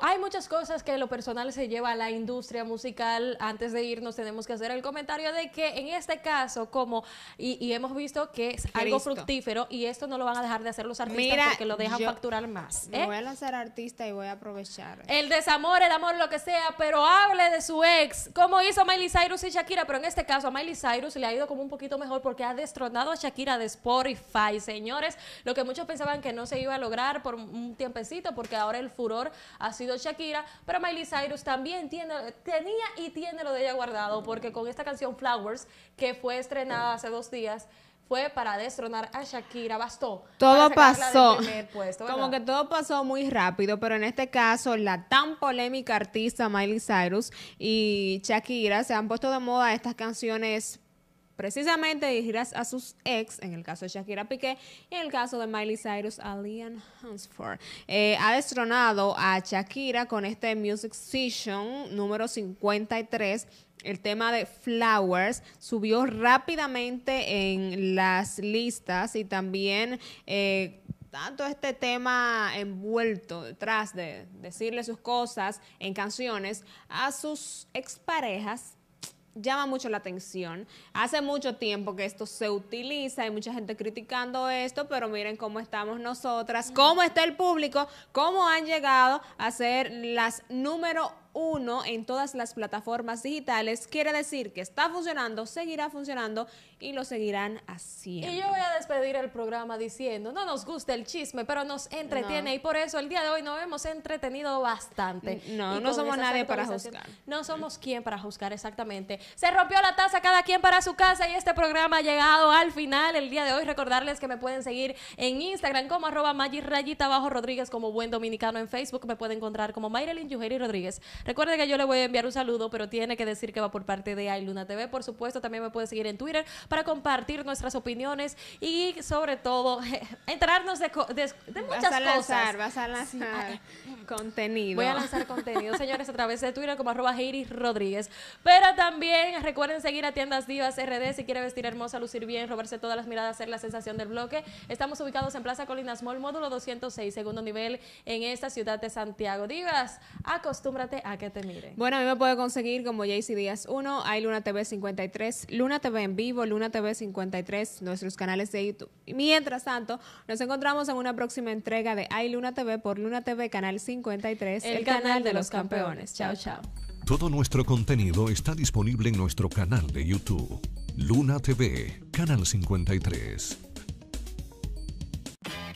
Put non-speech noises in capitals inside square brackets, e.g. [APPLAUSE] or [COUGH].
hay muchas cosas que lo personal se lleva a la industria musical. Antes de irnos tenemos que hacer el comentario de que en este caso, como, y, hemos visto que es algo fructífero y esto no lo van a dejar de hacer los artistas porque lo dejan facturar más. Me ¿eh? voy a lanzar artista y voy a aprovechar. El desamor, el amor, lo que sea, pero hable de su ex, como hizo Miley Cyrus y Shakira, pero en este caso a Miley Cyrus le ha ido como un poquito mejor porque ha destronado a Shakira de Spotify, señores, lo que muchos pensaban que no se iba a lograr por un tiempecito porque ahora el furor ha sido Shakira, pero Miley Cyrus también tiene, tenía y tiene lo de ella guardado, porque con esta canción Flowers, que fue estrenada hace dos días, fue para destronar a Shakira, bastó. Todo pasó. Como que todo pasó muy rápido, pero en este caso la tan polémica artista Miley Cyrus y Shakira se han puesto de moda estas canciones precisamente dirigidas a sus ex, en el caso de Shakira Piqué y en el caso de Miley Cyrus, a Liam Hansford. Eh, ha destronado a Shakira con este Music Session número 53 el tema de Flowers subió rápidamente en las listas y también eh, tanto este tema envuelto detrás de decirle sus cosas en canciones a sus exparejas llama mucho la atención. Hace mucho tiempo que esto se utiliza, hay mucha gente criticando esto, pero miren cómo estamos nosotras, cómo está el público, cómo han llegado a ser las número uno en todas las plataformas digitales, quiere decir que está funcionando, seguirá funcionando y lo seguirán haciendo. Y yo voy a despedir el programa diciendo, no nos gusta el chisme, pero nos entretiene y por eso el día de hoy nos hemos entretenido bastante. No, no somos nadie para juzgar. No somos quien para juzgar, exactamente. Se rompió la taza, cada quien para su casa y este programa ha llegado al final el día de hoy. Recordarles que me pueden seguir en Instagram como arroba rayita Rodríguez como buen dominicano en Facebook. Me pueden encontrar como Mayrelin Yujeri Rodríguez. Recuerde que yo le voy a enviar un saludo, pero tiene que decir que va por parte de Ailuna TV. Por supuesto, también me puede seguir en Twitter para compartir nuestras opiniones y sobre todo [LAUGHS] entrarnos de, muchas vas a cosas. Vas a Contenido. Voy a lanzar contenido, señores, a través de Twitter como arroba Pero también recuerden seguir a Tiendas Divas RD si quiere vestir hermosa, lucir bien, robarse todas las miradas, hacer la sensación del bloque. Estamos ubicados en Plaza Colinas Mall, módulo 206, segundo nivel, en esta ciudad de Santiago. Divas, acostúmbrate a que te miren. Bueno, a mí me puede conseguir como JC Díaz 1, hay Luna TV 53, Luna TV en vivo, Luna TV 53, nuestros canales de YouTube. mientras tanto, nos encontramos en una próxima entrega de Ay Luna TV por Luna TV Canal 5 53, el, canal de los campeones. Chao, chao. Todo nuestro contenido está disponible en nuestro canal de YouTube, Luna TV, Canal 53.